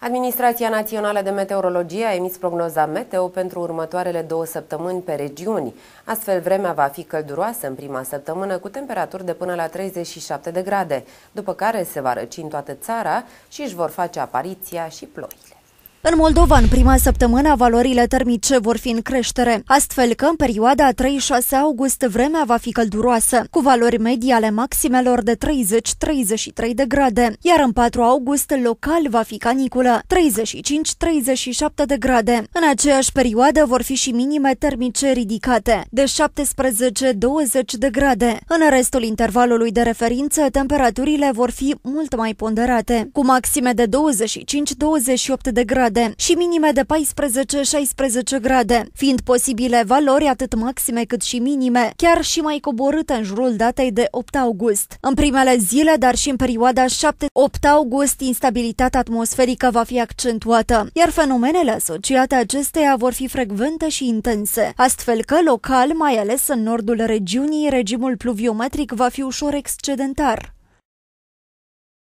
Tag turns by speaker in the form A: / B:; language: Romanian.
A: Administrația Națională de Meteorologie a emis prognoza meteo pentru următoarele două săptămâni pe regiuni. Astfel, vremea va fi călduroasă în prima săptămână, cu temperaturi de până la 37 de grade, după care se va răci în toată țara și își vor face apariția și ploile.
B: În Moldova, în prima săptămână, valorile termice vor fi în creștere, astfel că în perioada 3-6 august vremea va fi călduroasă, cu valori medii ale maximelor de 30-33 de grade, iar în 4 august local va fi caniculă, 35-37 de grade. În aceeași perioadă vor fi și minime termice ridicate, de 17-20 de grade. În restul intervalului de referință, temperaturile vor fi mult mai ponderate, cu maxime de 25-28 de grade grade și minime de 14-16 grade, fiind posibile valori atât maxime cât și minime, chiar și mai coborâte în jurul datei de 8 august. În primele zile, dar și în perioada 7-8 august, instabilitatea atmosferică va fi accentuată, iar fenomenele asociate acesteia vor fi frecvente și intense, astfel că local, mai ales în nordul regiunii, regimul pluviometric va fi ușor excedentar.